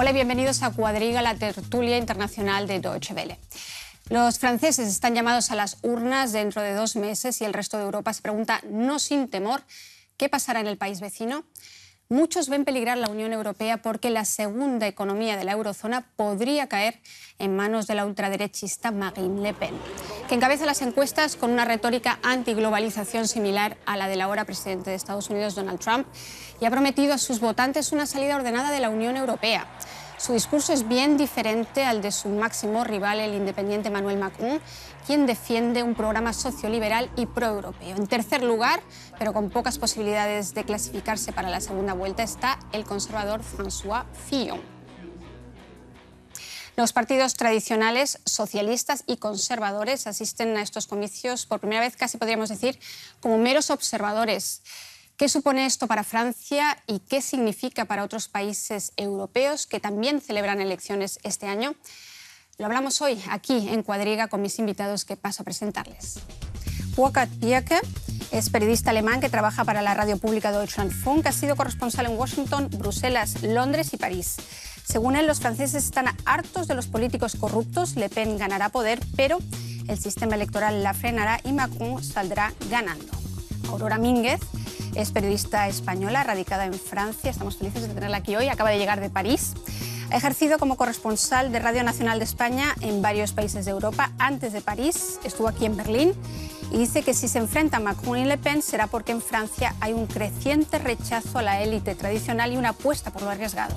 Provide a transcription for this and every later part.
Hola bienvenidos a Cuadriga, la tertulia internacional de Deutsche Welle. Los franceses están llamados a las urnas dentro de dos meses y el resto de Europa se pregunta, no sin temor, ¿qué pasará en el país vecino? Muchos ven peligrar la Unión Europea porque la segunda economía de la eurozona podría caer en manos de la ultraderechista Marine Le Pen, que encabeza las encuestas con una retórica antiglobalización similar a la del ahora presidente de Estados Unidos, Donald Trump, y ha prometido a sus votantes una salida ordenada de la Unión Europea. Su discurso es bien diferente al de su máximo rival, el independiente Manuel Macron, quien defiende un programa socioliberal y proeuropeo. En tercer lugar, pero con pocas posibilidades de clasificarse para la segunda vuelta, está el conservador François Fillon. Los partidos tradicionales, socialistas y conservadores asisten a estos comicios por primera vez, casi podríamos decir, como meros observadores. ¿Qué supone esto para Francia y qué significa para otros países europeos que también celebran elecciones este año? Lo hablamos hoy aquí en Cuadriga con mis invitados que paso a presentarles. Wokat Piake es periodista alemán que trabaja para la radio pública Deutschlandfunk, ha sido corresponsal en Washington, Bruselas, Londres y París. Según él, los franceses están hartos de los políticos corruptos, Le Pen ganará poder, pero el sistema electoral la frenará y Macron saldrá ganando. Aurora Mínguez es periodista española, radicada en Francia, estamos felices de tenerla aquí hoy, acaba de llegar de París. Ha ejercido como corresponsal de Radio Nacional de España en varios países de Europa. Antes de París, estuvo aquí en Berlín y dice que si se enfrenta a Macron y Le Pen será porque en Francia hay un creciente rechazo a la élite tradicional y una apuesta por lo arriesgado.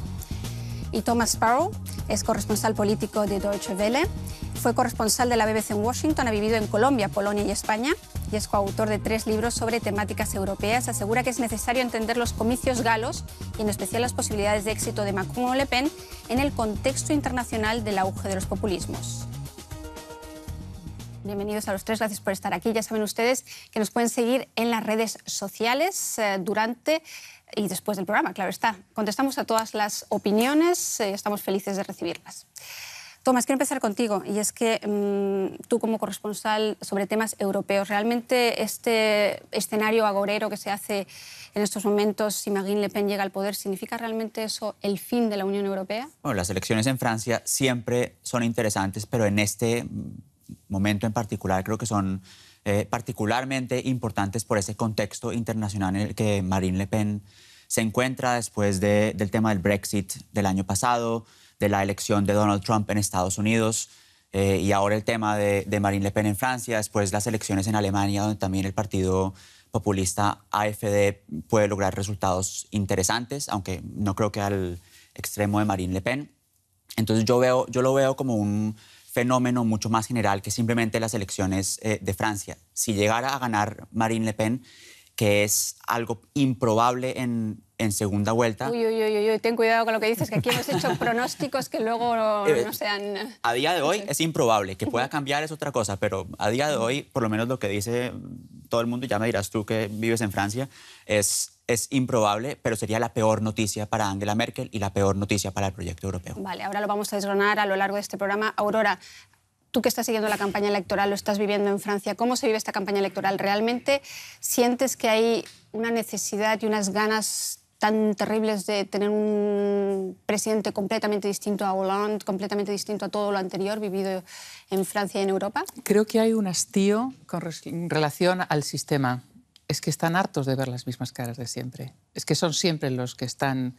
Y Thomas Sparrow es corresponsal político de Deutsche Welle, fue corresponsal de la BBC en Washington, ha vivido en Colombia, Polonia y España y es coautor de tres libros sobre temáticas europeas, asegura que es necesario entender los comicios galos y en especial las posibilidades de éxito de Macron o Le Pen en el contexto internacional del auge de los populismos. Bienvenidos a los tres, gracias por estar aquí. Ya saben ustedes que nos pueden seguir en las redes sociales eh, durante y después del programa, claro está. Contestamos a todas las opiniones y eh, estamos felices de recibirlas. Tomás, quiero empezar contigo, y es que mm, tú como corresponsal sobre temas europeos, ¿realmente este escenario agorero que se hace en estos momentos si Marine Le Pen llega al poder, ¿significa realmente eso el fin de la Unión Europea? Bueno, las elecciones en Francia siempre son interesantes, pero en este mm, momento en particular creo que son eh, particularmente importantes por ese contexto internacional en el que Marine Le Pen se encuentra después del tema del Brexit del año pasado, de la elección de Donald Trump en Estados Unidos eh, y ahora el tema de, Marine Le Pen en Francia, después las elecciones en Alemania, donde también el partido populista AFD puede lograr resultados interesantes, aunque no creo que al extremo de Marine Le Pen. Entonces yo, veo, yo lo veo como un fenómeno mucho más general que simplemente las elecciones eh, de Francia. Si llegara a ganar Marine Le Pen, que es algo improbable en, en segunda vuelta. Uy, uy, uy, uy, ten cuidado con lo que dices, que aquí hemos hecho pronósticos que luego no eh, eh, sean... Eh, a día de hoy es improbable, que pueda cambiar es otra cosa, pero a día de hoy, por lo menos lo que dice todo el mundo, ya me dirás tú que vives en Francia, es, es improbable, pero sería la peor noticia para Angela Merkel y la peor noticia para el proyecto europeo. Vale, ahora lo vamos a desgranar a lo largo de este programa. Aurora, tú que estás siguiendo la campaña electoral, lo estás viviendo en Francia, ¿cómo se vive esta campaña electoral? ¿Realmente sientes que hay una necesidad y unas ganas tan terribles de tener un presidente completamente distinto a Hollande, completamente distinto a todo lo anterior vivido en Francia y en Europa? Creo que hay un hastío con relación al sistema. Es que están hartos de ver las mismas caras de siempre. Es que son siempre los que están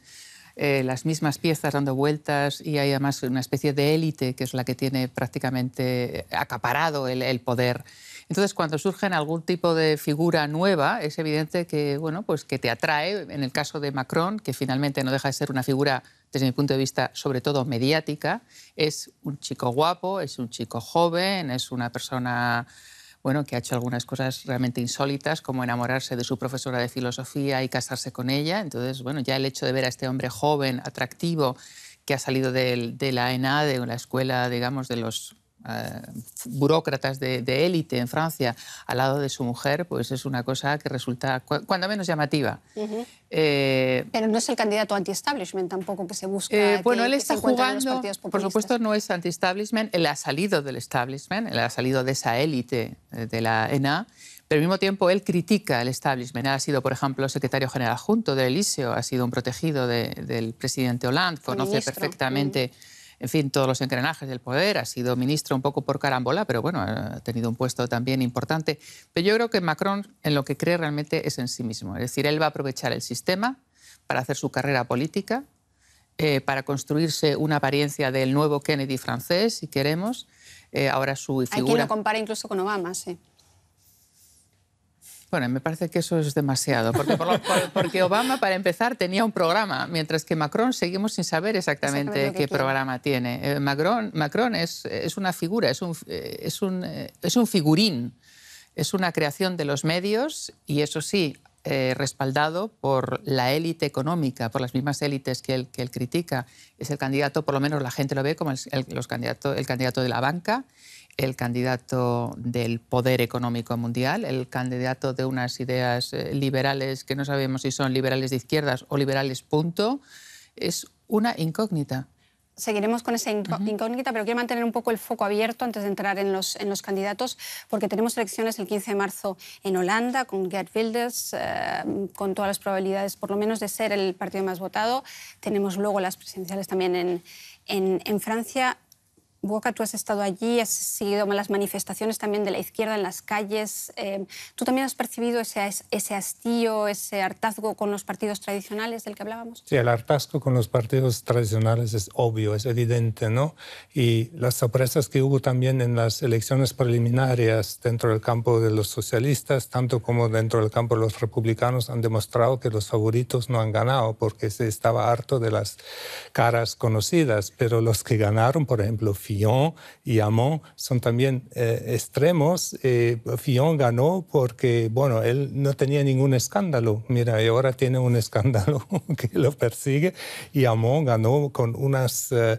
eh, las mismas piezas dando vueltas y hay además una especie de élite que es la que tiene prácticamente acaparado el, poder. Entonces, cuando surgen algún tipo de figura nueva, es evidente que, bueno, pues que te atrae. En el caso de Macron, que finalmente no deja de ser una figura, desde mi punto de vista, sobre todo mediática, es un chico guapo, es un chico joven, es una persona bueno, que ha hecho algunas cosas realmente insólitas, como enamorarse de su profesora de filosofía y casarse con ella. Entonces, bueno, ya el hecho de ver a este hombre joven, atractivo, que ha salido de, la ENA, de la escuela, digamos, de los eh, burócratas de, élite en Francia al lado de su mujer, pues es una cosa que resulta cuando menos llamativa. Eh, pero no es el candidato anti-establishment tampoco que se busca. Eh, bueno, él está jugando, por supuesto no es anti-establishment, él ha salido del establishment, él ha salido de esa élite eh, de la ENA, pero al mismo tiempo él critica el establishment. ha sido, por ejemplo, secretario general junto del Eliseo ha sido un protegido del presidente Hollande, conoce perfectamente en fin, todos los engranajes del poder. Ha sido ministro un poco por carambola, pero bueno, ha tenido un puesto también importante. Pero yo creo que Macron en lo que cree realmente es en sí mismo. Es decir, él va a aprovechar el sistema para hacer su carrera política, eh, para construirse una apariencia del nuevo Kennedy francés, si queremos. Eh, ahora su figura... Hay quien lo compara incluso con Obama, sí. Bueno, me parece que eso es demasiado, porque, Obama, para empezar, tenía un programa, mientras que Macron seguimos sin saber exactamente qué programa tiene. Eh, Macron, es, una figura, eh, eh, es un, figurín, es una creación de los medios y eso sí, respaldado por la élite económica, por las mismas élites que él, critica. Es el candidato, por lo menos la gente lo ve como los candidato, el candidato de la banca el candidato del poder económico mundial, el candidato de unas ideas eh, liberales que no sabemos si son liberales de izquierdas o liberales punto, es una incógnita. Seguiremos con esa incógnita, pero quiero mantener un poco el foco abierto antes de entrar en los, candidatos, porque tenemos elecciones el 15 de marzo en Holanda con Geert Wilders, eh, con todas las probabilidades, por lo menos, de ser el partido más votado. Tenemos luego las presidenciales también en Francia. Boca, tú has estado allí, has seguido las manifestaciones también de la izquierda en las calles. Eh, ¿Tú también has percibido ese, ese hastío, ese hartazgo con los partidos tradicionales del que hablábamos? Sí, el hartazgo con los partidos tradicionales es obvio, es evidente, ¿no? Y las sorpresas que hubo también en las elecciones preliminarias dentro del campo de los socialistas, tanto como dentro del campo de los republicanos, han demostrado que los favoritos no han ganado porque se estaba harto de las caras conocidas, pero los que ganaron, por ejemplo, Fillon y Amon son también eh, extremos. Eh, Fillon ganó porque, bueno, él no tenía ningún escándalo. Mira, y ahora tiene un escándalo que lo persigue. Y Amon ganó con unas, eh,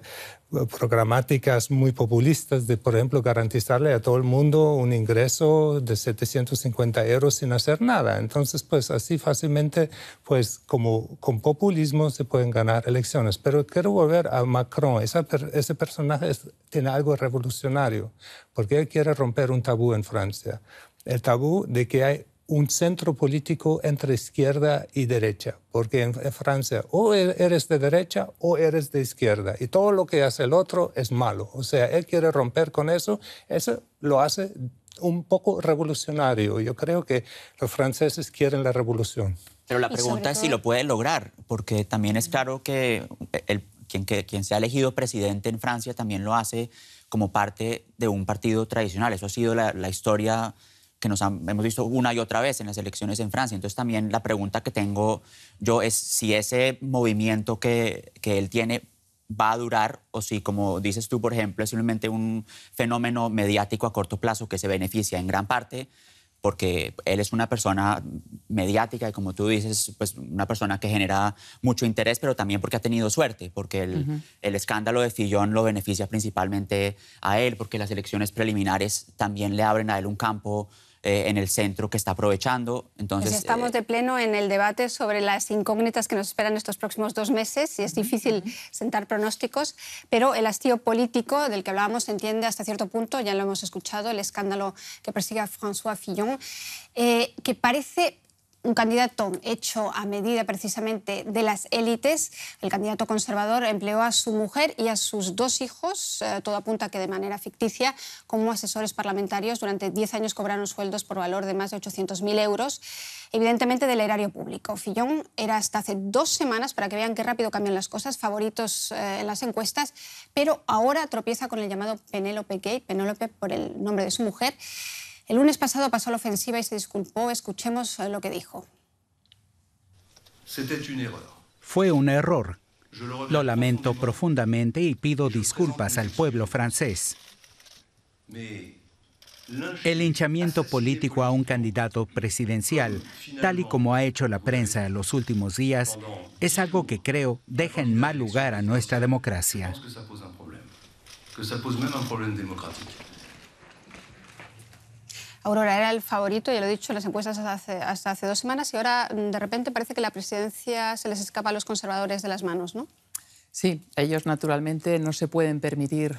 programáticas muy populistas de, por ejemplo, garantizarle a todo el mundo un ingreso de 750 euros sin hacer nada. Entonces, pues así fácilmente, pues como con populismo se pueden ganar elecciones. Pero quiero volver a Macron. ese personaje tiene algo revolucionario, porque él quiere romper un tabú en Francia. El tabú de que hay un centro político entre izquierda y derecha, porque en, Francia o er, eres de derecha o eres de izquierda, y todo lo que hace el otro es malo. O sea, él quiere romper con eso, eso lo hace un poco revolucionario. Yo creo que los franceses quieren la revolución. Pero la pregunta es si lo puede lograr, porque también es claro que el, quien, que, se ha elegido presidente en Francia también lo hace como parte de un partido tradicional. Eso ha sido la, la historia que nos hemos visto una y otra vez en las elecciones en Francia. Entonces también la pregunta que tengo yo es si ese movimiento que, que él tiene va a durar o si, como dices tú, por ejemplo, es simplemente un fenómeno mediático a corto plazo que se beneficia en gran parte porque él es una persona mediática y como tú dices, pues una persona que genera mucho interés, pero también porque ha tenido suerte, porque el, el escándalo de Fillón lo beneficia principalmente a él, porque las elecciones preliminares también le abren a él un campo eh, en el centro que está aprovechando. Pues Entonces, estamos eh, de pleno en el debate sobre las incógnitas que nos esperan estos próximos dos meses y es difícil sentar pronósticos, pero el hastío político del que hablábamos se entiende hasta cierto punto, ya lo hemos escuchado, el escándalo que persigue a François Fillon, eh, que parece un candidato hecho a medida precisamente de las élites. El candidato conservador empleó a su mujer y a sus dos hijos, eh, todo apunta que de manera ficticia, como asesores parlamentarios. Durante 10 años cobraron sueldos por valor de más de 800.000 euros, evidentemente del erario público. Fillón era hasta hace dos semanas, para que vean qué rápido cambian las cosas, favoritos eh, en las encuestas, pero ahora tropieza con el llamado Penélope Gay, Penélope por el nombre de su mujer. El lunes pasado pasó la ofensiva y se disculpó. Escuchemos eh, lo que dijo. Fue un error. Lo lamento profundamente y pido disculpas al pueblo francés. El hinchamiento político a un candidato presidencial, tal y como ha hecho la prensa en los últimos días, es algo que creo deja en mal lugar a nuestra democracia. Aurora era el favorito, ya lo he dicho en las encuestas hasta hace, dos semanas, y ahora mm, de repente parece que la presidencia se les escapa a los conservadores de las manos, ¿no? Sí, ellos naturalmente no se pueden permitir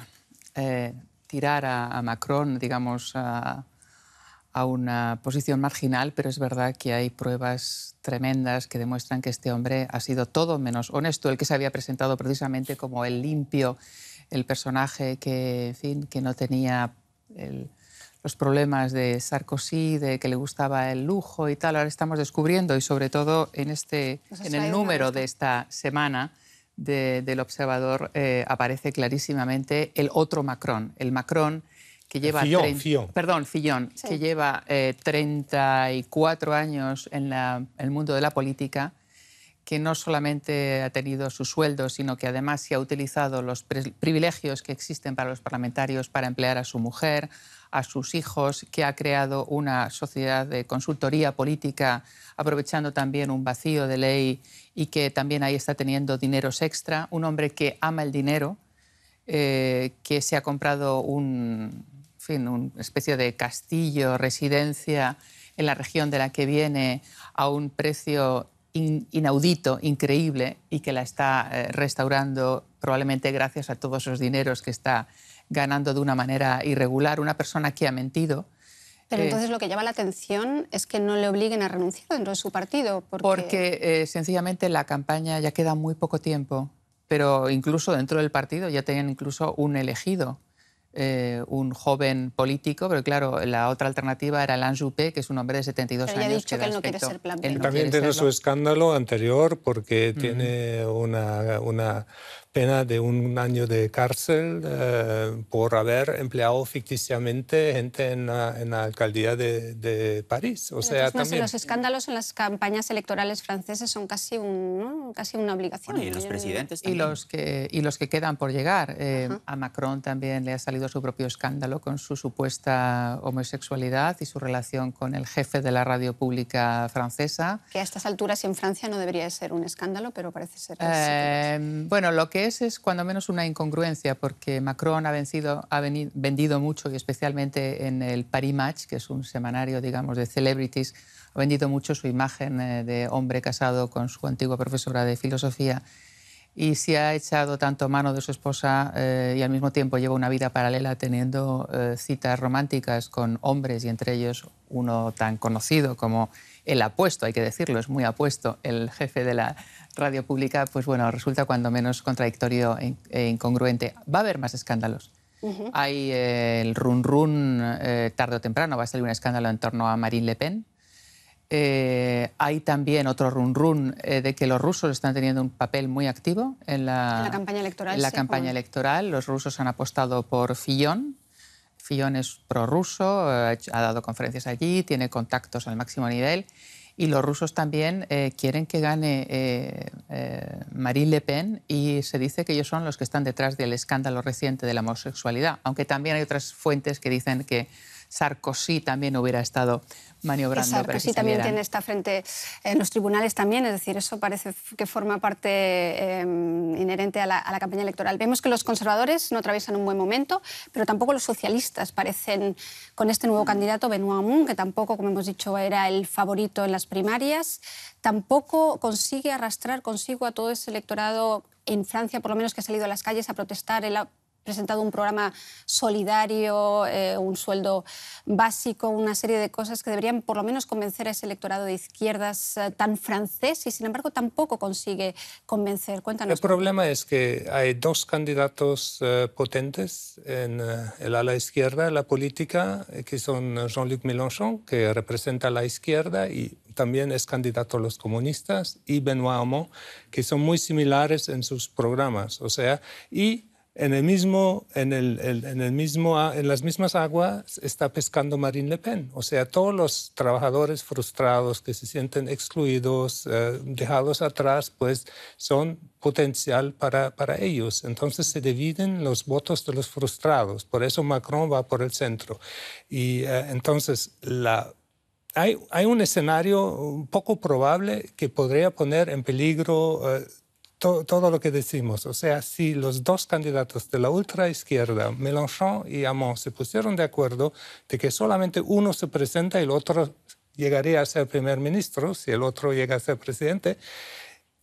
eh, tirar a, Macron, digamos, a, a, una posición marginal, pero es verdad que hay pruebas tremendas que demuestran que este hombre ha sido todo menos honesto, el que se había presentado precisamente como el limpio, el personaje que, en fin, que no tenía el, los problemas de Sarkozy, de que le gustaba el lujo y tal. Ahora estamos descubriendo, y sobre todo en, este, en el número de esta semana del Observador, eh, aparece clarísimamente el otro Macron, el Macron que lleva... Perdón, que lleva 34 eh, años en, en, el mundo de la política que no solamente ha tenido su sueldo, sino que además se ha utilizado los privilegios que existen para los parlamentarios para emplear a su mujer, a sus hijos, que ha creado una sociedad de consultoría política, aprovechando también un vacío de ley y que también ahí está teniendo dineros extra, un hombre que ama el dinero, eh, que se ha comprado un, fin, una especie de castillo, residencia en la región de la que viene a un precio inaudito, increíble, y que la está eh, restaurando probablemente gracias a todos esos dineros que está ganando de una manera irregular, una persona que ha mentido. Pero eh, entonces lo que llama la atención es que no le obliguen a renunciar dentro de su partido. Porque, eh, sencillamente la campaña ya queda muy poco tiempo, pero incluso dentro del partido ya tienen incluso un elegido eh, un joven político, pero claro, la otra alternativa era Alain Juppé, que es un hombre de 72 años. Ya ha dicho que, él no quiere ser plan También tiene su escándalo anterior porque tiene una, una pena de un año de cárcel eh, por haber empleado ficticiamente gente en la, alcaldía de, París. O sea, pues Los escándalos en las campañas electorales francesas son casi, un, casi una obligación. y los presidentes Y los que, y los que quedan por llegar. Eh, a Macron también le ha salido su propio escándalo con su supuesta homosexualidad y su relación con el jefe de la radio pública francesa. Que a estas alturas en Francia no debería ser un escándalo, pero parece ser. Eh, bueno, lo que es, cuando menos una incongruencia, porque Macron ha, vencido, ha vendido mucho, y especialmente en el Paris Match, que es un semanario, digamos, de celebrities, ha vendido mucho su imagen eh, de hombre casado con su antigua profesora de filosofía. Y si ha echado tanto mano de su esposa eh, y al mismo tiempo lleva una vida paralela teniendo eh, citas románticas con hombres y entre ellos uno tan conocido como el apuesto, hay que decirlo, es muy apuesto, el jefe de la radio pública, pues bueno, resulta cuando menos contradictorio e, e incongruente. Va a haber más escándalos. Hay eh, el run run eh, tarde o temprano, va a salir un escándalo en torno a Marine Le Pen. Eh, hay también otro run run de que los rusos están teniendo un papel muy activo en la, campaña electoral. electoral, los rusos han apostado por Fillon, Fillón es prorruso, eh, ha dado conferencias allí, tiene contactos al máximo nivel y los rusos también eh, quieren que gane eh, Marine Le Pen y se dice que ellos son los que están detrás del escándalo reciente de la homosexualidad, aunque también hay otras fuentes que dicen que Sarkozy también hubiera estado maniobrando. Sarkozy también tiene esta frente en los tribunales también, es decir, eso parece que forma parte em, inherente a la, campaña electoral. Vemos que los conservadores no atraviesan un buen momento, pero tampoco los socialistas parecen con este nuevo candidato Benoît Hamon, que tampoco, como hemos dicho, era el favorito en las primarias, tampoco consigue arrastrar consigo a todo ese electorado en Francia, por lo menos, que ha salido a las calles a protestar. el presentado un programa solidario, eh, un sueldo básico, una serie de cosas que deberían por lo menos convencer a ese electorado de izquierdas eh, tan francés y sin embargo tampoco consigue convencer. Cuéntanos. El problema es que hay dos candidatos eh, potentes en el ala izquierda, la política, que son Jean-Luc Mélenchon, que representa a la izquierda y también es candidato a los comunistas, y Benoît Hamon, que son muy similares en sus programas. O sea, y en, el mismo, en, el, en, el mismo, en las mismas aguas está pescando Marine Le Pen. O sea, todos los trabajadores frustrados que se sienten excluidos, eh, dejados atrás, pues son potencial para, para ellos. Entonces se dividen los votos de los frustrados. Por eso Macron va por el centro. Y eh, entonces la hay, hay, un escenario un poco probable que podría poner en peligro eh, todo lo que decimos. O sea, si los dos candidatos de la ultra izquierda, Mélenchon y Amon, se pusieron de acuerdo de que solamente uno se presenta y el otro llegaría a ser primer ministro, si el otro llega a ser presidente,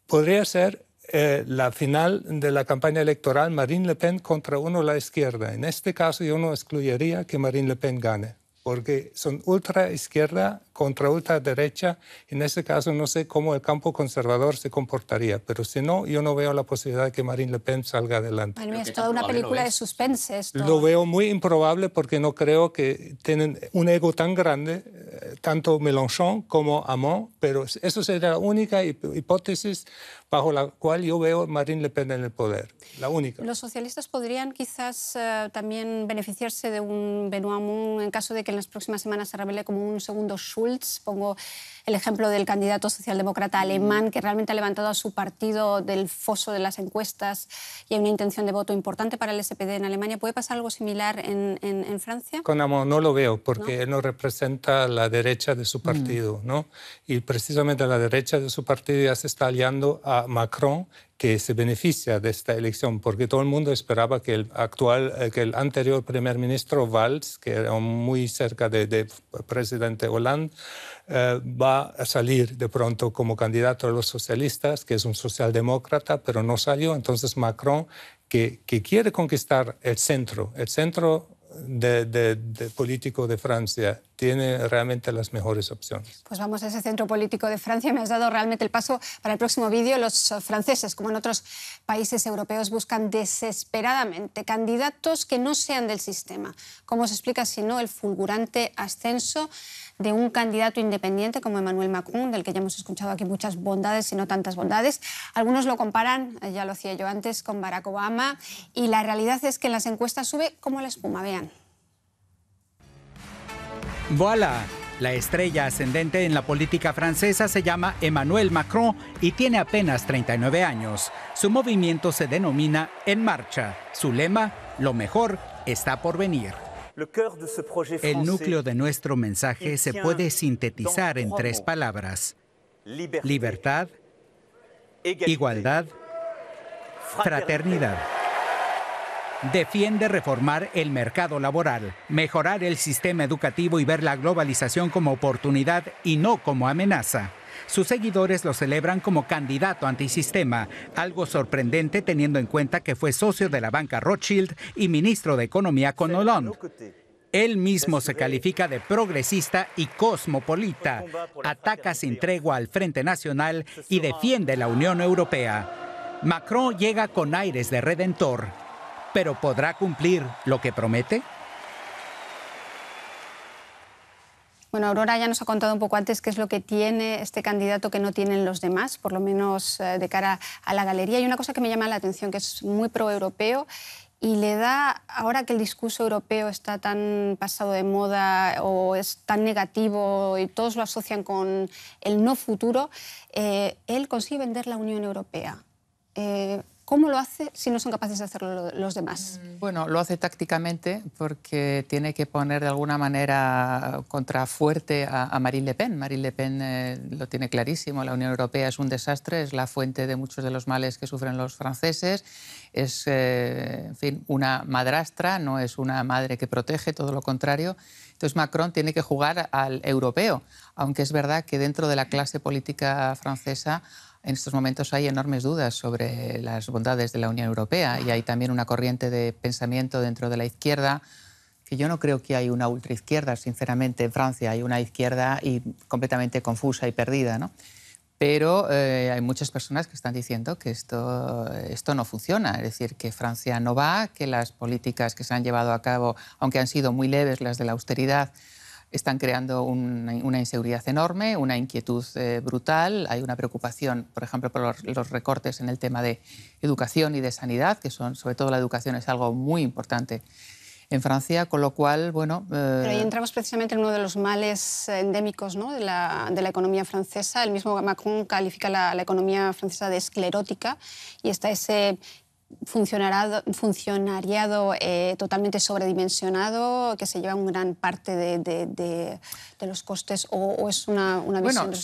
podría ser eh, la final de la campaña electoral Marine Le Pen contra uno la izquierda. En este caso yo no excluiría que Marine Le Pen gane porque son ultra izquierda contra ultra derecha. En ese caso no sé cómo el campo conservador se comportaría, pero si no, yo no veo la posibilidad de que Marine Le Pen salga adelante. es toda una película de suspense. Esto. Lo veo muy improbable porque no creo que tienen un ego tan grande, eh, tanto Mélenchon como Amon, pero eso sería la única hipótesis bajo la cual yo veo Marine Le Pen en el poder, la única. Los socialistas podrían quizás eh, también beneficiarse de un Benoît en caso de que en las próximas semanas se revele como un segundo Schulz, pongo el ejemplo del candidato socialdemócrata mm. alemán que realmente ha levantado a su partido del foso de las encuestas y hay una intención de voto importante para el SPD en Alemania. ¿Puede pasar algo similar en, Francia? Con amor, no lo veo porque él no representa la derecha de su mm. partido, ¿no? Y precisamente la derecha de su partido ya se está aliando a Macron que se beneficia de esta elección, porque todo el mundo esperaba que el actual, eh, que el anterior primer ministro Valls, que era muy cerca de, presidente Hollande, eh, va a salir de pronto como candidato a los socialistas, que es un socialdemócrata, pero no salió. Entonces Macron, que, que quiere conquistar el centro, el centro de, de, político de Francia, tiene realmente las mejores opciones. Pues vamos a ese centro político de Francia. Me has dado realmente el paso para el próximo vídeo. Los franceses, como en otros países europeos, buscan desesperadamente candidatos que no sean del sistema. ¿Cómo se explica, si no, el fulgurante ascenso de un candidato independiente como Emmanuel Macron, del que ya hemos escuchado aquí muchas bondades y no tantas bondades. Algunos lo comparan, ya lo hacía yo antes, con Barack Obama y la realidad es que en las encuestas sube como la espuma, vean. Voilà. La estrella ascendente en la política francesa se llama Emmanuel Macron y tiene apenas 39 años. Su movimiento se denomina En Marcha. Su lema, lo mejor está por venir. El núcleo de nuestro mensaje se puede sintetizar en tres palabras. Libertad, igualdad, fraternidad defiende reformar el mercado laboral, mejorar el sistema educativo y ver la globalización como oportunidad y no como amenaza. Sus seguidores lo celebran como candidato antisistema, algo sorprendente teniendo en cuenta que fue socio de la banca Rothschild y ministro de Economía con Hollande. Él mismo se califica de progresista y cosmopolita, ataca sin tregua al Frente Nacional y defiende la Unión Europea. Macron llega con aires de redentor, pero ¿podrá cumplir lo que promete? Bueno, Aurora ya nos ha contado un poco antes qué es lo que tiene este candidato que no tienen los demás, por lo menos eh, de cara a la galería. Y una cosa que me llama la atención, que es muy proeuropeo y le da, ahora que el discurso europeo está tan pasado de moda o es tan negativo y todos lo asocian con el no futuro, eh, él consigue vender la Unión Europea. Eh, ¿Cómo lo hace si no son capaces de hacerlo los demás? Mm, bueno, lo hace tácticamente porque tiene que poner de alguna manera contrafuerte a, a Marine Le Pen. Marine Le Pen eh, lo tiene clarísimo, la Unión Europea es un desastre, es la fuente de muchos de los males que sufren los franceses, es eh, en fin, una madrastra, no es una madre que protege, todo lo contrario. Entonces Macron tiene que jugar al europeo, aunque es verdad que dentro de la clase política francesa en estos momentos hay enormes dudas sobre las bondades de la Unión Europea y hay también una corriente de pensamiento dentro de la izquierda que yo no creo que hay una ultraizquierda, sinceramente, en Francia hay una izquierda y completamente confusa y perdida, Pero eh, hay muchas personas que están diciendo que esto, esto no funciona, es decir, que Francia no va, que las políticas que se han llevado a cabo, aunque han sido muy leves las de la austeridad, están creando una, inseguridad enorme, una inquietud eh, brutal, hay una preocupación, por ejemplo, por los, recortes en el tema de educación y de sanidad, que son, sobre todo la educación es algo muy importante en Francia, con lo cual, bueno... Eh, Pero ahí entramos precisamente en uno de los males endémicos ¿no? de, la, economía francesa. El mismo Macron califica la, la economía francesa de esclerótica y está ese funcionariado eh, totalmente sobredimensionado que se lleva una gran parte de, de, los costes o, es una, una visión Bueno,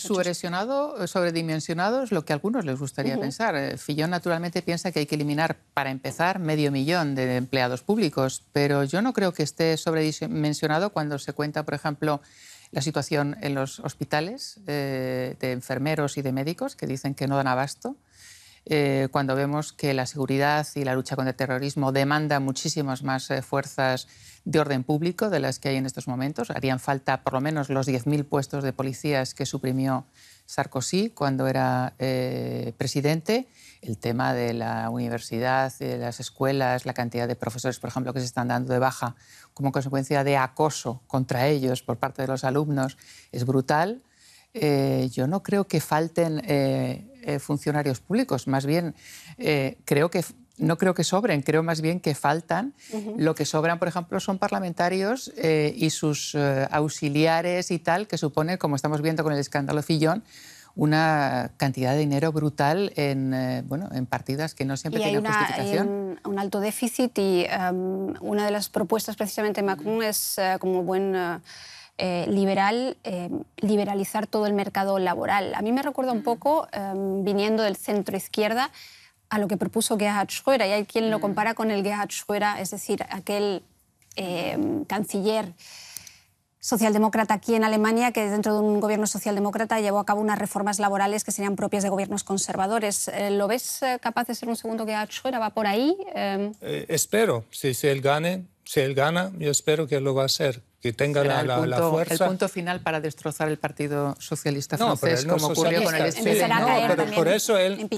sobredimensionado es lo que a algunos les gustaría pensar. Eh, Fillón naturalmente piensa que hay que eliminar, para empezar, medio millón de empleados públicos, pero yo no creo que esté sobredimensionado cuando se cuenta, por ejemplo, la situación en los hospitales eh, de enfermeros y de médicos que dicen que no dan abasto eh, cuando vemos que la seguridad y la lucha contra el terrorismo demanda muchísimas más eh, fuerzas de orden público de las que hay en estos momentos. Harían falta por lo menos los 10.000 puestos de policías que suprimió Sarkozy cuando era eh, presidente. El tema de la universidad, de las escuelas, la cantidad de profesores, por ejemplo, que se están dando de baja como consecuencia de acoso contra ellos por parte de los alumnos es brutal. yo no creo que falten eh, funcionarios públicos, más bien eh, creo que no creo que sobren, creo más bien que faltan. Lo que sobran, por ejemplo, son parlamentarios eh, y sus auxiliares y tal, que suponen, como estamos viendo con el escándalo Fillón, una cantidad de dinero brutal en, bueno, en partidas que no siempre tienen justificación. Hay em, un, alto déficit y em, una de las propuestas precisamente de Macron es, como buen... Eh, liberal, eh, liberalizar todo el mercado laboral. A mí me recuerda un poco, em, viniendo del centro izquierda, a lo que propuso Gerhard Schröder, y hay quien lo compara con el Gerhard Schröder, es decir, aquel em, canciller socialdemócrata aquí en Alemania que dentro de un gobierno socialdemócrata llevó a cabo unas reformas laborales que serían propias de gobiernos conservadores. Eh, ¿Lo ves capaz de ser un segundo que Schröder? ¿Va por ahí? Em, espero, si, si él gane, si él gana, yo espero que lo va a hacer, que tenga la, fuerza. El punto final para destrozar el Partido Socialista no, francés, no como ocurrió con el No, pero por eso él,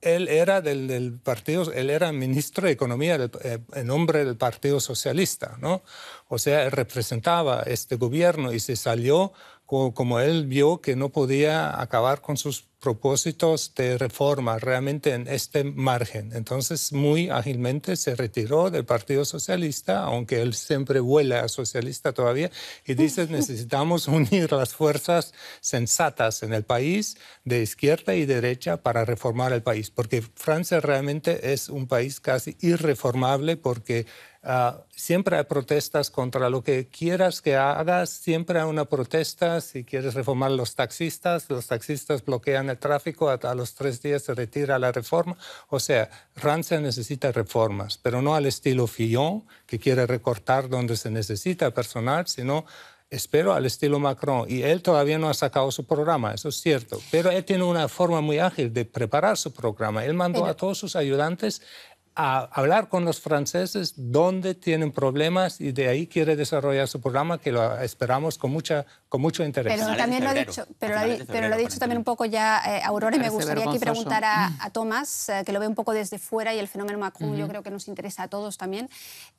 él era del, partido, él era ministro de Economía eh, en nombre del Partido Socialista, ¿no? O sea, él representaba este gobierno y se salió como él vio que no podía acabar con sus propósitos de reforma realmente en este margen. Entonces, muy ágilmente se retiró del Partido Socialista, aunque él siempre huele a socialista todavía, y dice, necesitamos unir las fuerzas sensatas en el país, de izquierda y derecha, para reformar el país, porque Francia realmente es un país casi irreformable porque Ah, siempre hay protestas contra lo que quieras que hagas, siempre hay una protesta. Si quieres reformar los taxistas, los taxistas bloquean el tráfico, a, los tres días se retira la reforma. O sea, Francia necesita reformas, pero no al estilo Fillon, que quiere recortar donde se necesita personal, sino espero al estilo Macron. Y él todavía no ha sacado su programa, eso es cierto. Pero él tiene una forma muy ágil de preparar su programa. Él mandó a todos sus ayudantes a hablar con los franceses dónde tienen problemas y de ahí quiere desarrollar su programa que lo esperamos con mucha con mucho interés. Pero también lo ha dicho, pero, lo, dicho también un poco ya eh, Aurora y me gustaría aquí preguntar a, mm. Tomás, eh, que lo ve un poco desde fuera y el fenómeno Macron yo creo que nos interesa a todos también.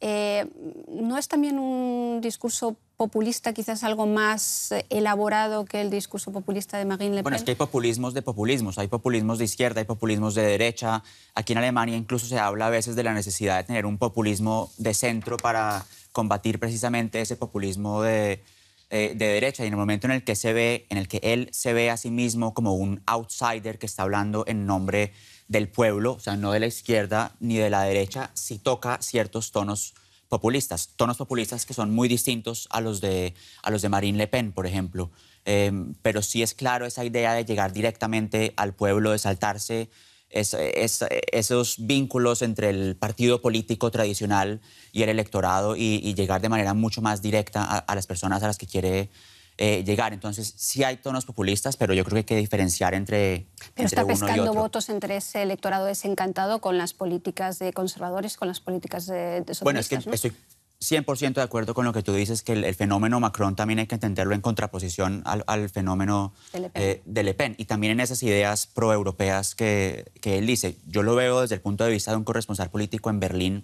Eh, ¿No es también un discurso populista quizás algo más eh, elaborado que el discurso populista de Marine Le Pen? Bueno, es que hay populismos de populismos, hay populismos de izquierda, hay populismos de derecha. Aquí en Alemania incluso se habla a veces de la necesidad de tener un populismo de centro para combatir precisamente ese populismo eh, de, derecha y en el momento en el que se ve, en el que él se ve a sí mismo como un outsider que está hablando en nombre del pueblo, o sea, no de la izquierda ni de la derecha, sí toca ciertos tonos populistas, tonos populistas que son muy distintos a los de, a los de Marine Le Pen, por ejemplo. Eh, pero sí es claro esa idea de llegar directamente al pueblo, de saltarse esos vínculos entre el partido político tradicional y el electorado y, llegar de manera mucho más directa a las personas a las que quiere eh, llegar. Entonces, sí hay tonos populistas, pero yo creo que hay que diferenciar entre. Pero está pescando votos entre ese electorado desencantado con las políticas de conservadores, con las políticas de, de Bueno, es que estoy 100% de acuerdo con lo que tú dices, que el, fenómeno Macron también hay que entenderlo en contraposición al, fenómeno eh, de Le, Pen. y también en esas ideas proeuropeas que, que él dice. Yo lo veo desde el punto de vista de un corresponsal político en Berlín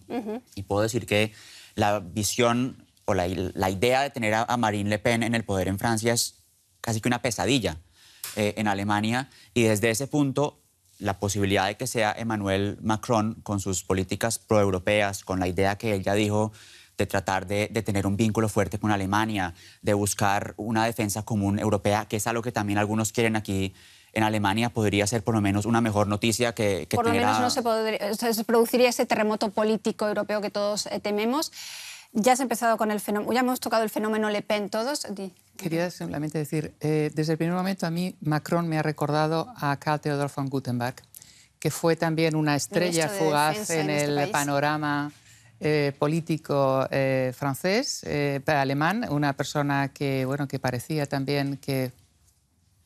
y puedo decir que la visión o la, idea de tener a, Marine Le Pen en el poder en Francia es casi que una pesadilla eh, en Alemania y desde ese punto la posibilidad de que sea Emmanuel Macron con sus políticas proeuropeas, con la idea que él ya dijo de tratar de, tener un vínculo fuerte con Alemania, de buscar una defensa común europea, que es algo que también algunos quieren aquí en Alemania, podría ser por lo menos una mejor noticia que... que por lo menos no se, produciría ese terremoto político europeo que todos eh, tememos. Ya empezado con el fenómeno, ya hemos tocado el fenómeno Le Pen todos. Quería simplemente decir, eh, desde el primer momento a mí Macron me ha recordado a Karl Theodor von Gutenberg, que fue también una estrella fugaz en, este el panorama eh, político eh, francés, eh, alemán, una persona que, bueno, que parecía también que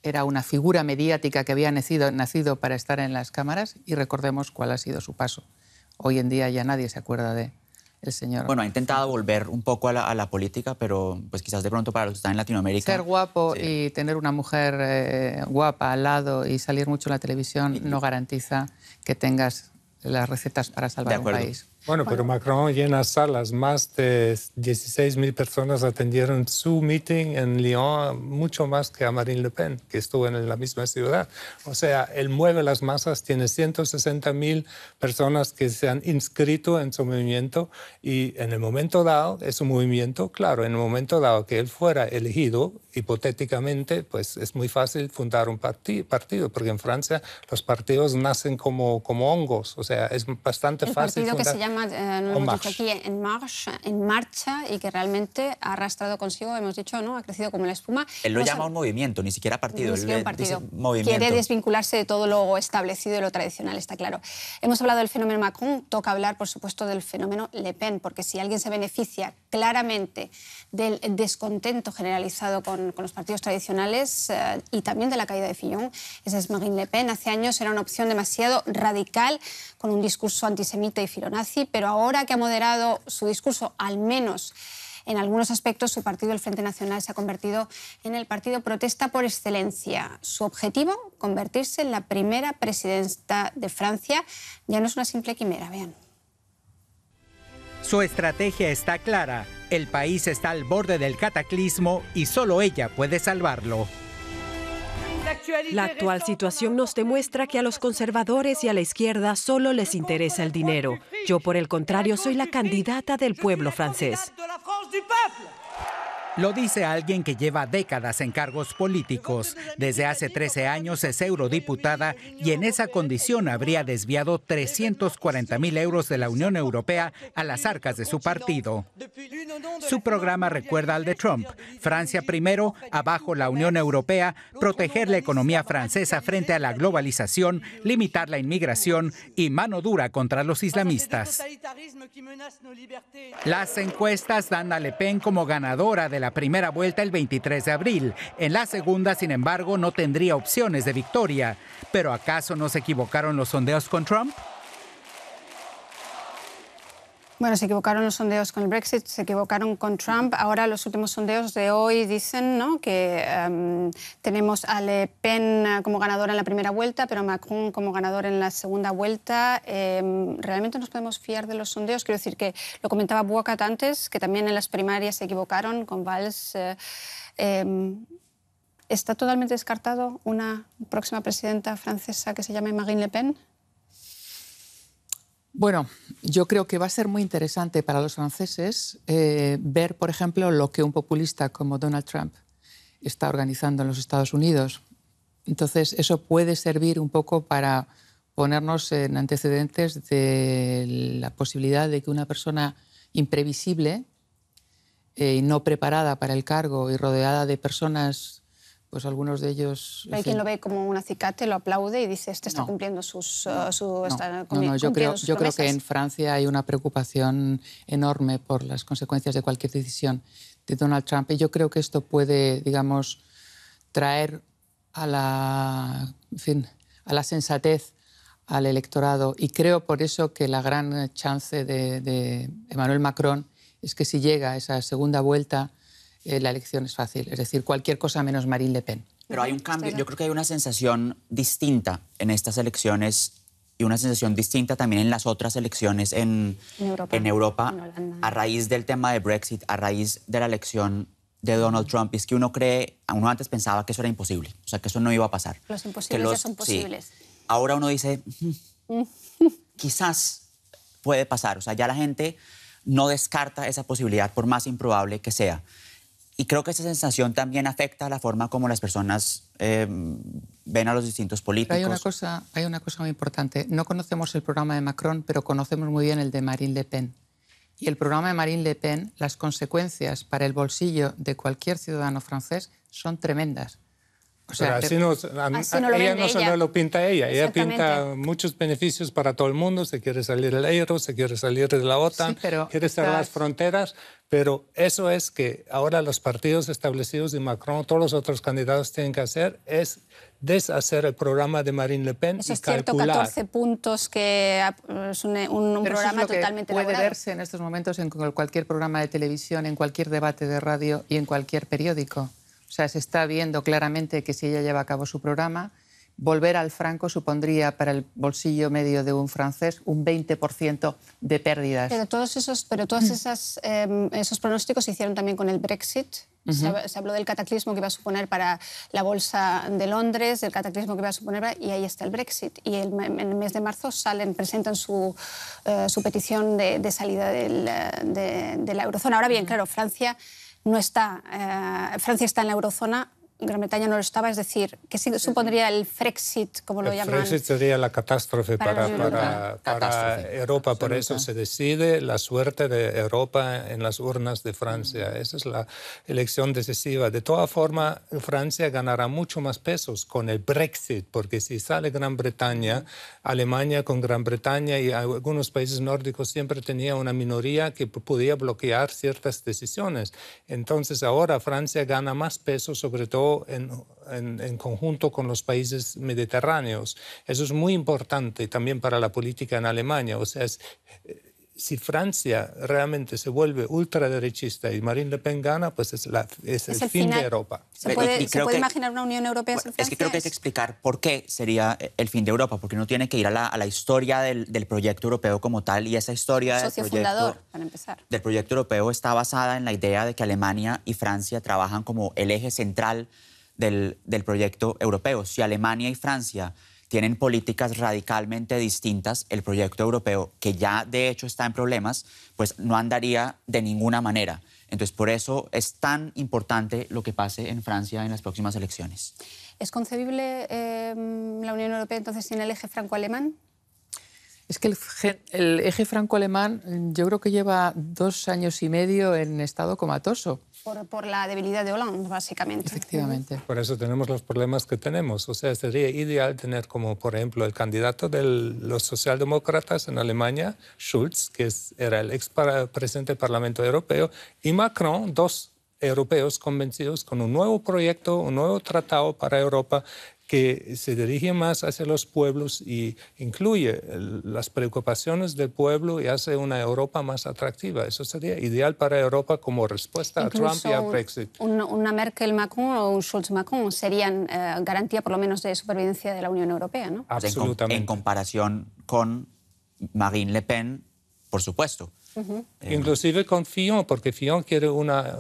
era una figura mediática que había nacido, nacido para estar en las cámaras y recordemos cuál ha sido su paso. Hoy en día ya nadie se acuerda de bueno, ha intentado volver un poco a la, política, pero pues quizás de pronto para los que están en Latinoamérica... Ser guapo y tener una mujer eh, guapa al lado y salir mucho en la televisión no garantiza que tengas las recetas para salvar un país. Bueno, pero Macron llena salas. Más de 16.000 personas atendieron su meeting en Lyon, mucho más que a Marine Le Pen, que estuvo en la misma ciudad. O sea, él mueve las masas, tiene 160.000 personas que se han inscrito en su movimiento y en el momento dado, es un movimiento, claro, en el momento dado que él fuera elegido, hipotéticamente, pues es muy fácil fundar un partido, porque en Francia los partidos nacen como, como hongos, o sea, es bastante fácil. fundar... Eh, aquí, en marcha, en marcha y que realmente ha arrastrado consigo, hemos dicho, ¿no? ha crecido como la espuma. Él lo llama un movimiento, ni siquiera partido. Quiere desvincularse de todo lo establecido y lo tradicional, está claro. Hemos hablado del fenómeno Macron, toca hablar, por supuesto, del fenómeno Le Pen, porque si alguien se beneficia claramente del descontento generalizado con, los partidos tradicionales eh, y también de la caída de Fillon, ese es Marine Le Pen. Hace años era una opción demasiado radical, con un discurso antisemita y filonazi, pero ahora que ha moderado su discurso, al menos en algunos aspectos, su partido, el Frente Nacional, se ha convertido en el partido protesta por excelencia. Su objetivo, convertirse en la primera presidenta de Francia, ya no es una simple quimera, vean. Su estrategia está clara. El país está al borde del cataclismo y solo ella puede salvarlo. La actual situación nos demuestra que a los conservadores y a la izquierda solo les interesa el dinero. Yo, por el contrario, soy la candidata del pueblo francés. Lo dice alguien que lleva décadas en cargos políticos. Desde hace 13 años es eurodiputada y en esa condición habría desviado 340 mil euros de la Unión Europea a las arcas de su partido. Su programa recuerda al de Trump. Francia primero, abajo la Unión Europea, proteger la economía francesa frente a la globalización, limitar la inmigración y mano dura contra los islamistas. Las encuestas dan a Le Pen como ganadora de la la primera vuelta el 23 de abril. En la segunda, sin embargo, no tendría opciones de victoria. ¿Pero acaso no se equivocaron los sondeos con Trump? Bueno, se equivocaron los sondeos con el Brexit, se equivocaron con Trump. Ahora los últimos sondeos de hoy dicen ¿no? que em, tenemos a Le Pen eh, como ganadora en la primera vuelta, pero a Macron como ganador en la segunda vuelta. Em, ¿Realmente nos podemos fiar de los sondeos? Quiero decir que lo comentaba Buacat antes, que también en las primarias se equivocaron con Valls. Eh, em, ¿Está totalmente descartado una próxima presidenta francesa que se llame Marine Le Pen? Bueno, yo creo que va a ser muy interesante para los franceses eh, ver, por ejemplo, lo que un populista como Donald Trump está organizando en los Estados Unidos. Entonces, eso puede servir un poco para ponernos en antecedentes de la posibilidad de que una persona imprevisible eh, no preparada para el cargo y rodeada de personas pues algunos de ellos... Hay quien lo ve como un acicate, lo aplaude y dice, este está cumpliendo sus... No, uh, su, no, yo, creo, yo creo que en Francia hay una preocupación enorme por las consecuencias de cualquier decisión de Donald Trump y yo creo que esto puede, digamos, traer a la, fin, a la sensatez al electorado y creo por eso que la gran chance de, de Emmanuel Macron es que si llega a esa segunda vuelta eh, la elección es fácil. Es decir, cualquier cosa menos Marine Le Pen. Pero hay un cambio, yo creo que hay una sensación distinta en estas elecciones y una sensación distinta también en las otras elecciones en, Europa, a raíz del tema de Brexit, a raíz de la elección de Donald Trump es que uno cree, uno antes pensaba que eso era imposible, o sea, que eso no iba a pasar. Los imposibles son posibles. Ahora uno dice, quizás puede pasar, o sea, ya la gente no descarta esa posibilidad por más improbable que sea. Y creo que esa sensación también afecta a la forma como las personas eh, ven a los distintos políticos. Hay una, cosa, hay una cosa muy importante. No conocemos el programa de Macron, pero conocemos muy bien el de Marine Le Pen. Y el programa de Marine Le Pen, las consecuencias para el bolsillo de cualquier ciudadano francés son tremendas. O sea, así, no ella no solo lo pinta ella, ella pinta muchos beneficios para todo el mundo, se quiere salir del euro, se quiere salir de la OTAN, pero, quiere cerrar las fronteras, pero eso es que ahora los partidos establecidos de Macron, todos los otros candidatos tienen que hacer es deshacer el programa de Marine Le Pen eso es Cierto, 14 puntos que ah, es un, programa totalmente que puede verse en estos momentos en cualquier programa de televisión, en cualquier debate de radio y en cualquier periódico. O sea, se está viendo claramente que si ella lleva a cabo su programa, volver al franco supondría para el bolsillo medio de un francés un 20% de pérdidas. Pero todos esos, pero todas mm. esas, em, esos pronósticos se hicieron también con el Brexit. Se habló del cataclismo que iba a suponer para la bolsa de Londres, del cataclismo que iba a suponer, y ahí está el Brexit. Y en el mes de marzo salen, presentan su, eh, petición de, salida eh, de, la eurozona. Ahora bien, claro, Francia no está, eh, Francia está en la eurozona Gran Bretaña no lo estaba, es decir, ¿qué supondría el Frexit, como lo llaman? El Frexit sería la catástrofe para, para, Europa, por eso se decide la suerte de Europa en las urnas de Francia. Mm. Esa es la elección decisiva. De todas formas, Francia ganará mucho más pesos con el Brexit, porque si sale Gran Bretaña, Alemania con Gran Bretaña y algunos países nórdicos siempre tenía una minoría que podía bloquear ciertas decisiones. Entonces ahora Francia gana más pesos, sobre todo en, en, en, conjunto con los países mediterráneos. Eso es muy importante también para la política en Alemania. O sea, es, eh, si Francia realmente se vuelve ultraderechista y Marine Le Pen gana, pues es, el, fin de Europa. ¿Se puede, imaginar una Unión Europea sin Es que creo que hay que explicar por qué sería el fin de Europa, porque uno tiene que ir a la, historia del, proyecto europeo como tal y esa historia del proyecto, europeo está basada en la idea de que Alemania y Francia trabajan como el eje central del, del proyecto europeo. Si Alemania y Francia tienen políticas radicalmente distintas, el proyecto europeo, que ya de hecho está en problemas, pues no andaría de ninguna manera. Entonces, por eso es tan importante lo que pase en Francia en las próximas elecciones. ¿Es concebible eh, la Unión Europea entonces sin el eje franco-alemán? Es que el, eje franco-alemán mm, yo creo que lleva dos años y medio en estado comatoso. Por, por, la debilidad de Hollande, básicamente. Efectivamente. Por eso tenemos los problemas que tenemos. O sea, sería ideal tener como, por ejemplo, el candidato de los socialdemócratas en Alemania, Schulz, que es, era el ex presidente del Parlamento Europeo, y Macron, dos europeos convencidos con un nuevo proyecto, un nuevo tratado para Europa que se dirige más hacia los pueblos y incluye las preocupaciones del pueblo y hace una Europa más atractiva. Eso sería ideal para Europa como respuesta a Trump y a Brexit. una Merkel-Macron o un Schulz-Macron serían eh, garantía por lo menos de supervivencia de la Unión Europea, ¿no? en comparación con Marine Le Pen, por supuesto. Inclusive con Fillon, porque Fillon quiere una,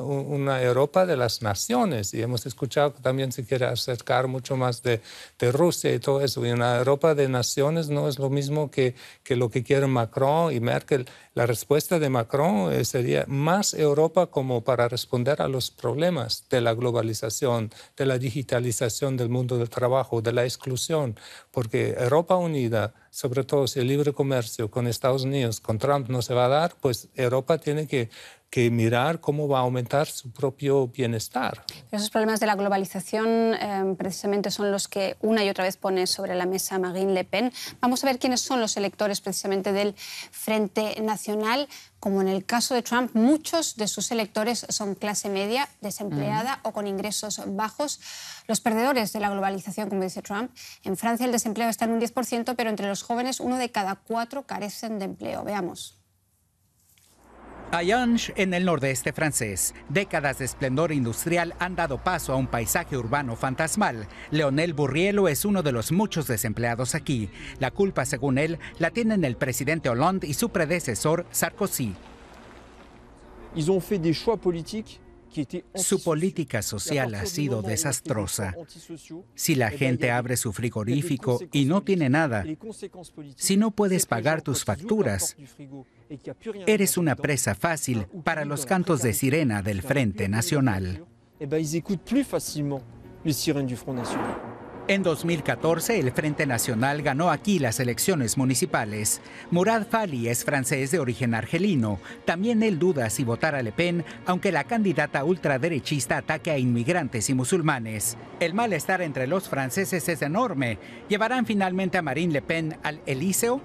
Europa de las naciones y hemos escuchado que también se quiere acercar mucho más de, de Rusia y todo eso. Y una Europa de naciones no es lo mismo que, que lo que quieren Macron y Merkel. La respuesta de Macron eh, sería más Europa como para responder a los problemas de la globalización, de la digitalización del mundo del trabajo, de la exclusión, porque Europa unida sobre todo si el libre comercio con Estados Unidos, con Trump no se va a dar, pues Europa tiene que que mirar cómo va a aumentar su propio bienestar. Esos problemas de la globalización em, precisamente son los que una y otra vez pone sobre la mesa Marine Le Pen. Vamos a ver quiénes son los electores precisamente del Frente Nacional. Como en el caso de Trump, muchos de sus electores son clase media, desempleada o con ingresos bajos. Los perdedores de la globalización, como dice Trump, en Francia el desempleo está en un 10%, pero entre los jóvenes uno de cada cuatro carecen de empleo. Veamos. Bayange, en el nordeste francés. Décadas de esplendor industrial han dado paso a un paisaje urbano fantasmal. Leonel Burrielo es uno de los muchos desempleados aquí. La culpa, según él, la tienen el presidente Hollande y su predecesor Sarkozy. Ils ont fait des su política social ha sido desastrosa. Si la gente abre su frigorífico y no tiene nada, si no puedes pagar tus facturas, eres una presa fácil para los cantos de sirena del Frente Nacional. Eh en 2014, el Frente Nacional ganó aquí las elecciones municipales. Murad Fali es francés de origen argelino. También él duda si votar a Le Pen, aunque la candidata ultraderechista ataque a inmigrantes y musulmanes. El malestar entre los franceses es enorme. ¿Llevarán finalmente a Marine Le Pen al Elíseo?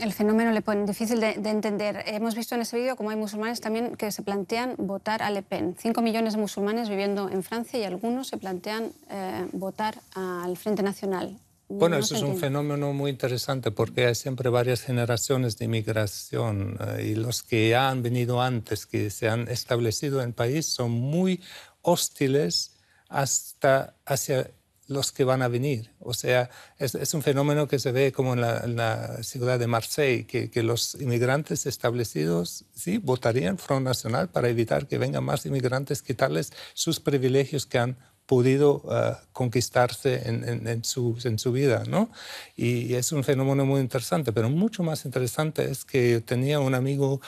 El fenómeno le pone difícil de, entender. Hemos visto en ese vídeo cómo hay musulmanes también que se plantean votar a Le Pen. Cinco millones de musulmanes viviendo en Francia y algunos se plantean eh, votar al Frente Nacional. Bueno, eso es un fenómeno muy interesante porque hay siempre varias generaciones de inmigración eh, y los que han venido antes, que se han establecido en el país, son muy hostiles hasta hacia los que van a venir. O sea, es, un fenómeno que se ve como en la, ciudad de Marseille, que, los inmigrantes establecidos sí votarían Front Nacional para evitar que vengan más inmigrantes, quitarles sus privilegios que han podido eh, conquistarse en, su, en, vida. ¿no? y es un fenómeno muy interesante, pero mucho más interesante es que tenía un amigo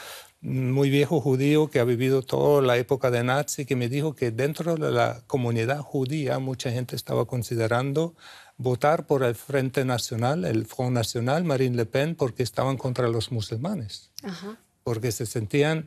muy viejo judío que ha vivido toda la época de Nazi, que me dijo que dentro de la comunidad judía mucha gente estaba considerando votar por el Frente Nacional, el Front Nacional, Marine Le Pen, porque estaban contra los musulmanes, porque se sentían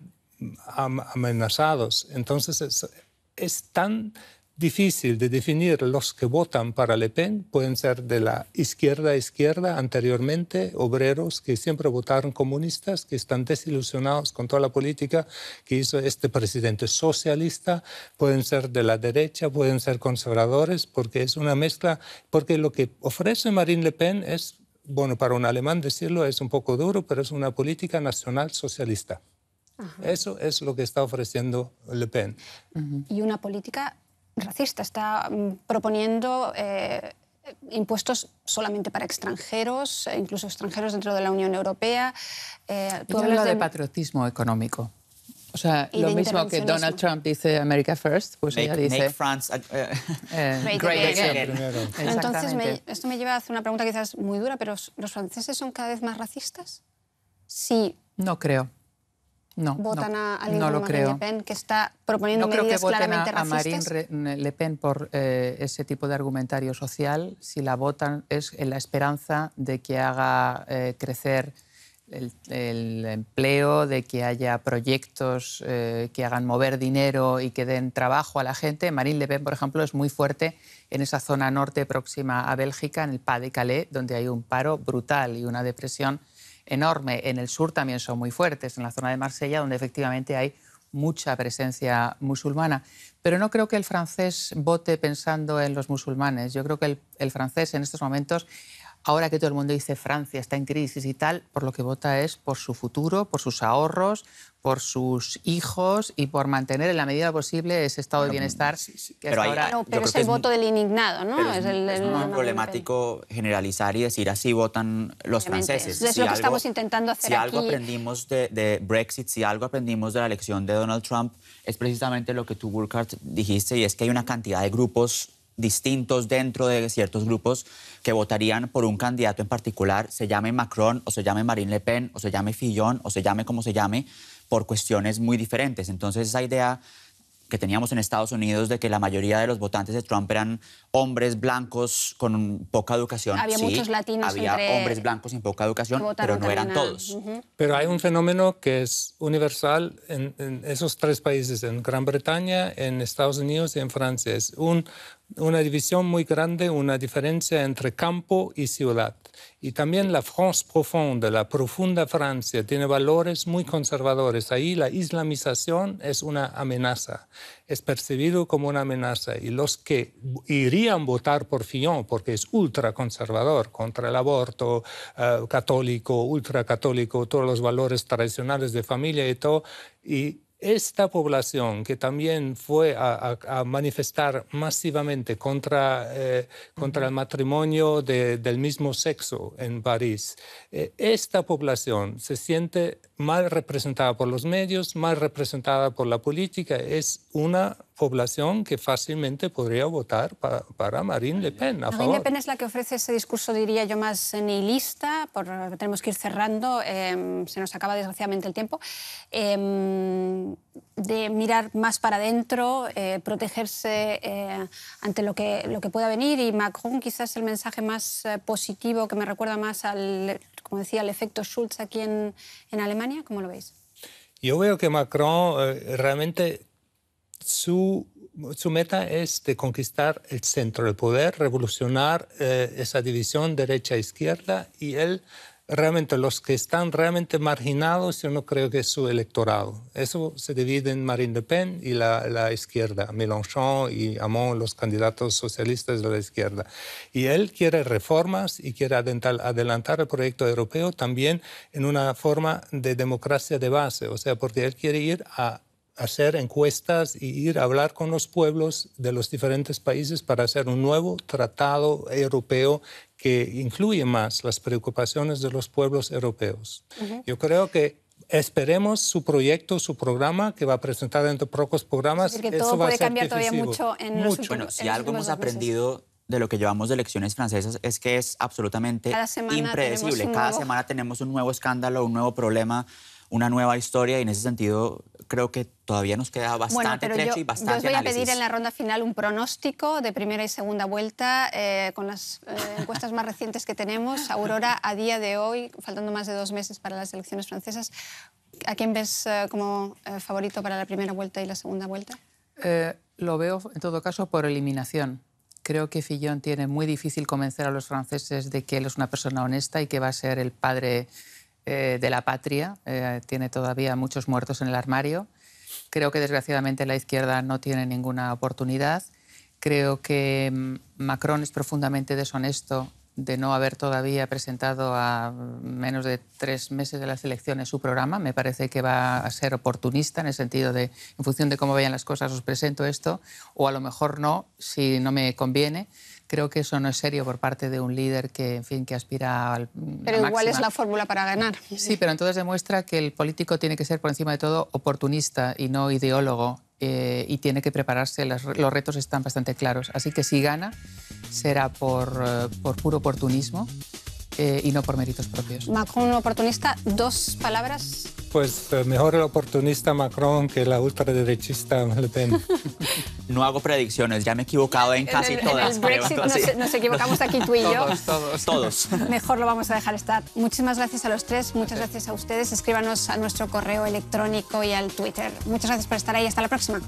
amenazados. Entonces es tan difícil de definir los que votan para Le Pen, pueden ser de la izquierda a izquierda anteriormente, obreros que siempre votaron comunistas, que están desilusionados con toda la política que hizo este presidente socialista, pueden ser de la derecha, pueden ser conservadores, porque es una mezcla, porque lo que ofrece Marine Le Pen es, bueno, para un alemán decirlo es un poco duro, pero es una política nacional socialista. Eso es lo que está ofreciendo Le Pen. Y una política racista, está mm, proponiendo eh, impuestos solamente para extranjeros, eh, incluso extranjeros dentro de la Unión Europea. Eh, tú de... patriotismo económico. O sea, lo mismo que Donald Trump dice America First, pues ella dice... Make France uh, uh, eh, great, Entonces, esto me lleva a hacer una pregunta quizás muy dura, pero ¿los franceses son cada vez más racistas? Sí. No creo. No, votan no, a lo creo. Le Pen que está proponiendo no creo que voten a, Marine mm, Le Pen por eh, ese tipo de argumentario social. Si la votan es en la esperanza de que haga eh, crecer el, empleo, de que haya proyectos eh, que hagan mover dinero y que den trabajo a la gente. Marine Le Pen, por ejemplo, es muy fuerte en esa zona norte próxima a Bélgica, en el Pas de Calais, donde hay un paro brutal y una depresión enorme. En el sur también son muy fuertes, en la zona de Marsella, donde efectivamente hay mucha presencia musulmana. Pero no creo que el francés vote pensando en los musulmanes. Yo creo que el, el francés en estos momentos ahora que todo el mundo dice Francia está en crisis y tal, por lo que vota es por su futuro, por sus ahorros, por sus hijos y por mantener en la medida posible ese estado de bienestar. pero, es el voto del indignado, ¿no? es, problemático generalizar y decir así ah, votan los franceses. es lo que estamos intentando hacer si algo aprendimos de, de, Brexit, si algo aprendimos de la elección de Donald Trump, es precisamente lo que tú, Burkhardt, dijiste, y es que hay una cantidad de grupos distintos dentro de ciertos grupos que votarían por un candidato en particular, se llame Macron o se llame Marine Le Pen o se llame Fillon o se llame como se llame, por cuestiones muy diferentes. Entonces esa idea que teníamos en Estados Unidos de que la mayoría de los votantes de Trump eran hombres blancos con poca educación. Había muchos latinos. Había hombres blancos sin poca educación, pero no eran todos. Pero hay un fenómeno que es universal en, en, esos tres países, en Gran Bretaña, en Estados Unidos y en Francia. Es un una división muy grande, una diferencia entre campo y ciudad. Y también la France profunda, la profunda Francia, tiene valores muy conservadores. Ahí la islamización es una amenaza, es percibido como una amenaza. Y los que irían a votar por Fillon, porque es ultraconservador, contra el aborto, ultra eh, católico, ultracatólico, todos los valores tradicionales de familia y todo, y esta población que también fue a, manifestar masivamente contra, eh, contra el matrimonio del mismo sexo en París, eh, esta población se siente mal representada por los medios, mal representada por la política, es una población que fácilmente podría votar para, Marín Marine Le Pen. Marine Le Pen es la que ofrece ese discurso, diría yo, más nihilista, por, tenemos que ir cerrando, em, se nos acaba desgraciadamente el tiempo, em, de mirar más para adentro, eh, protegerse eh, ante lo que, lo que pueda venir y Macron quizás el mensaje más eh, positivo que me recuerda más al, como decía, el efecto Schulz aquí en, en Alemania, ¿cómo lo veis? Yo veo que Macron realmente su, meta es de conquistar el centro del poder, revolucionar eh, esa división derecha-izquierda e y él realmente los que están realmente marginados, yo no creo que es su electorado. Eso se divide en Marine Le Pen y la, izquierda, Mélenchon y Amon, los candidatos socialistas de la izquierda. Y él quiere reformas y quiere adelantar, el proyecto europeo también en una forma de democracia de base, o sea, porque él quiere ir a hacer encuestas y ir a hablar con los pueblos de los diferentes países para hacer un nuevo tratado europeo que incluye más las preocupaciones de los pueblos europeos. Yo creo que esperemos su proyecto, su programa que va a presentar dentro de pocos programas. que todo va puede a cambiar todavía mucho en mucho. bueno, si algo hemos aprendido de lo que llevamos de elecciones francesas es que es absolutamente impredecible. Cada semana tenemos un nuevo escándalo, un nuevo problema una nueva historia y en ese sentido creo que todavía nos queda bastante trecho y bastante Yo os voy a pedir en la ronda final un pronóstico de primera y segunda vuelta eh, con las eh, encuestas más recientes que tenemos. Aurora, a día de hoy, faltando más de dos meses para las elecciones francesas, ¿a quién ves eh, como favorito para la primera vuelta y la segunda vuelta? lo veo, en todo caso, por eliminación. Creo que Fillon tiene muy difícil convencer a los franceses de que él es una persona honesta y que va a ser el padre eh, de la patria, eh, tiene todavía muchos muertos en el armario. Creo que desgraciadamente la izquierda no tiene ninguna oportunidad. Creo que mm, Macron es profundamente deshonesto de no haber todavía presentado a menos de tres meses de las elecciones su programa. Me parece que va a ser oportunista en el sentido de, en función de cómo vayan las cosas, os presento esto, o a lo mejor no, si no me conviene creo que eso no es serio por parte de un líder que, en fin, que aspira al. Pero igual es la fórmula para ganar. Sí, pero entonces demuestra que el político tiene que ser, por encima de todo, oportunista y no ideólogo. Eh, y tiene que prepararse, los retos están bastante claros. Así que si gana, será por, eh, por puro oportunismo eh, y no por méritos propios. Macron, oportunista, dos palabras pues eh, mejor el oportunista Macron que la ultraderechista Le No hago predicciones, ya me he equivocado en casi todas. En el Brexit nos, equivocamos aquí tú y yo. Todos, todos, todos. Mejor lo vamos a dejar estar. Muchísimas gracias a los tres, muchas gracias a ustedes. Escríbanos a nuestro correo electrónico y al Twitter. Muchas gracias por estar ahí. Hasta la próxima.